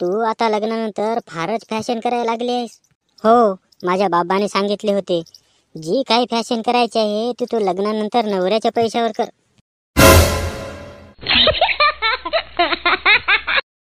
तू आता लग्नानंतर फारच फॅशन करायला लागली हो माझ्या बाबाने सांगितले होते जी काही फॅशन करायची आहे ती तू लग्नानंतर नवऱ्याच्या पैशावर कर